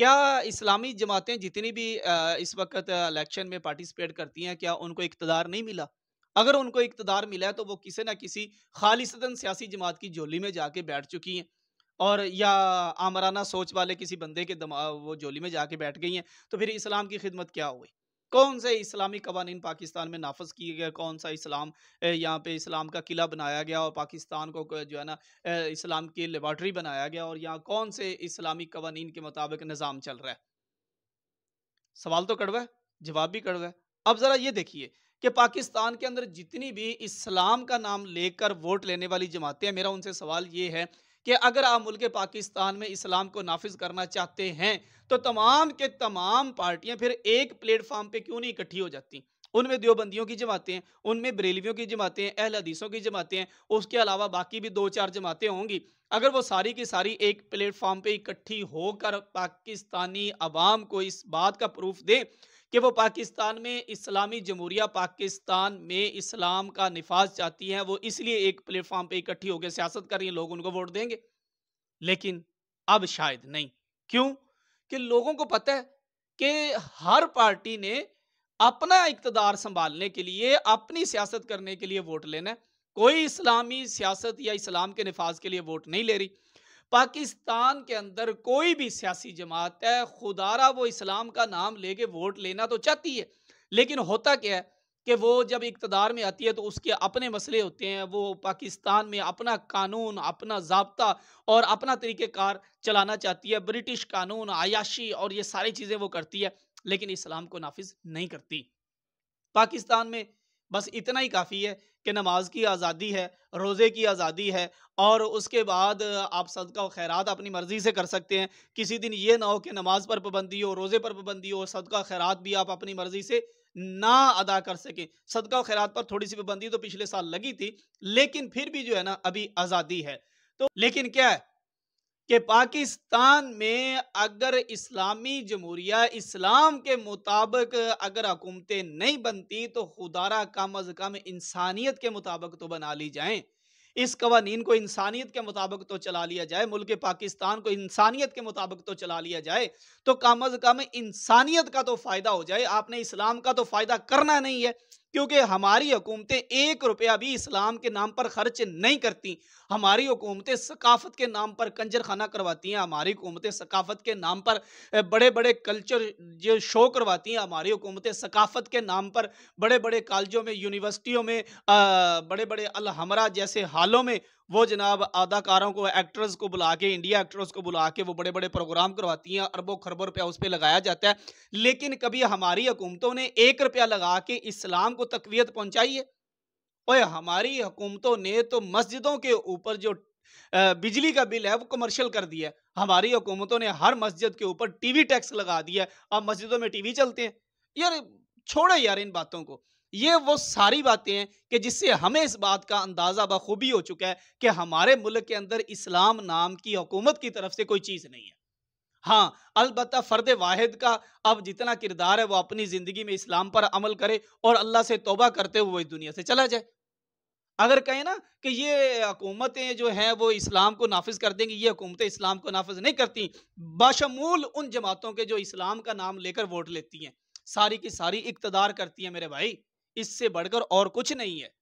क्या इस्लामी जमातें जितनी भी इस वक्त इलेक्शन में पार्टिसिपेट करती हैं क्या उनको इकतदार नहीं मिला अगर उनको इकतदार मिला है तो वो किसी ना किसी खालिसतन सियासी जमात की जोली में जाके बैठ चुकी हैं और या आमराना सोच वाले किसी बंदे के दमा वो जोली में जाके बैठ गई हैं तो फिर इस्लाम की खिदमत क्या हुई कौन से इस्लामी कवानी पाकिस्तान में नाफज किए गए कौन सा इस्लाम यहाँ पे इस्लाम का किला बनाया गया और पाकिस्तान को जो है ना इस्लाम की लेबॉर्ट्री बनाया गया और यहाँ कौन से इस्लामी कवानी के मुताबिक निज़ाम चल रहा है सवाल तो कड़वा है जवाब भी कड़वा है अब ज़रा ये देखिए कि पाकिस्तान के अंदर जितनी भी इस्लाम का नाम लेकर वोट लेने वाली जमातें हैं मेरा उनसे सवाल ये है कि अगर आप मुल्क पाकिस्तान में इस्लाम को नाफिज करना चाहते हैं तो तमाम के तमाम पार्टियां फिर एक प्लेटफॉर्म पर क्यों नहीं इकट्ठी हो जाती उनमें देवबंदियों की जमातें हैं उनमें बरेलवियों की जमातें हैं अहल हदीसों की जमातें हैं उसके अलावा बाकी भी दो चार जमातें होंगी अगर वो सारी की सारी एक प्लेटफॉर्म पे इकट्ठी होकर पाकिस्तानी आवाम को इस बात का प्रूफ दें कि वो पाकिस्तान में इस्लामी जमहूरिया पाकिस्तान में इस्लाम का निफाज चाहती है वो इसलिए एक प्लेटफॉर्म पे इकट्ठी होकर सियासत कर रही है लोग उनको वोट देंगे लेकिन अब शायद नहीं क्यों कि लोगों को पता है कि हर पार्टी ने अपना इकतदार संभालने के लिए अपनी सियासत करने के लिए वोट लेना है कोई इस्लामी सियासत या इस्लाम के नफाज के लिए वोट नहीं ले रही पाकिस्तान के अंदर कोई भी सियासी जमात है खुदारा वो इस्लाम का नाम लेके वोट लेना तो चाहती है लेकिन होता क्या है कि वो जब इकतदार में आती है तो उसके अपने मसले होते हैं वो पाकिस्तान में अपना कानून अपना जबता और अपना तरीक़ेकार चलाना चाहती है ब्रिटिश कानून आयाशी और ये सारी चीज़ें वो करती है लेकिन इस्लाम को नाफिज नहीं करती पाकिस्तान में बस इतना ही काफ़ी है कि नमाज की आज़ादी है रोज़े की आज़ादी है और उसके बाद आप सदका और खैरात अपनी मर्ज़ी से कर सकते हैं किसी दिन ये ना हो कि नमाज पर पाबंदी हो रोज़े पर पाबंदी हो सदका खैरात भी आप अपनी मर्ज़ी से ना अदा कर सकें सदका और खैरात पर थोड़ी सी पाबंदी तो पिछले साल लगी थी लेकिन फिर भी जो है ना अभी आज़ादी है तो लेकिन क्या है कि पाकिस्तान में अगर इस्लामी जमहूरिया इस्लाम के मुताबिक अगर हुकूमतें नहीं बनती तो खुदारा कम अज़ कम इंसानियत के मुताबिक तो बना ली जाए इस कवानीन को इंसानियत के मुताबिक तो चला लिया जाए मुल्क पाकिस्तान को इंसानियत के मुताबिक तो चला लिया जाए तो कम अज़ कम इंसानियत का तो फ़ायदा हो जाए आपने इस्लाम का तो फ़ायदा करना नहीं है क्योंकि हमारी हुकूमतें एक रुपया भी इस्लाम के नाम पर खर्च नहीं करती हमारी हुकूमतें सकाफत के नाम पर कंजर खाना करवाती हैं हमारी हुकूमतें सकाफत के नाम पर बड़े बड़े कल्चर जो शो करवाती हैं हमारी हुकूमतें सकाफत के नाम पर बड़े बड़े कॉलेजों में यूनिवर्सिटियों में बड़े बड़े अलहमरा जैसे हालों में वो जनाब अदाकारों को एक्टर्स को बुला के इंडिया एक्टर्स को बुला के वो बड़े बड़े प्रोग्राम करवाती हैं अरबों खरबों रुपया उस पर लगाया जाता है लेकिन कभी हमारी हुकूमतों ने एक रुपया लगा के इस्लाम को तकवीत पहुंचाइए और हमारी हुकूमतों ने तो मस्जिदों के ऊपर जो बिजली का बिल है वो कमर्शियल कर दिया है हमारी हुकूमतों ने हर मस्जिद के ऊपर टीवी टैक्स लगा दिया अब मस्जिदों में टीवी चलते हैं यार छोड़े यार इन बातों को ये वो सारी बातें हैं कि जिससे हमें इस बात का अंदाज़ा बखूबी हो चुका है कि हमारे मुल्क के अंदर इस्लाम नाम की हुकूमत की तरफ से कोई चीज़ नहीं है हाँ अलबत् फ़र्द वाहिद का अब जितना किरदार है वो अपनी ज़िंदगी में इस्लाम पर अमल करे और अल्लाह से तोबा करते हुए इस दुनिया से चला जाए अगर कहें ना कि ये हुकूमतें जो हैं वो इस्लाम को नाफिज कर देंगी ये हुकूमतें इस्लाम को नाफिज नहीं करती बाशमूल उन जमातों के जो इस्लाम का नाम लेकर वोट लेती हैं सारी की सारी इकतदार करती हैं मेरे भाई इससे बढ़कर और कुछ नहीं है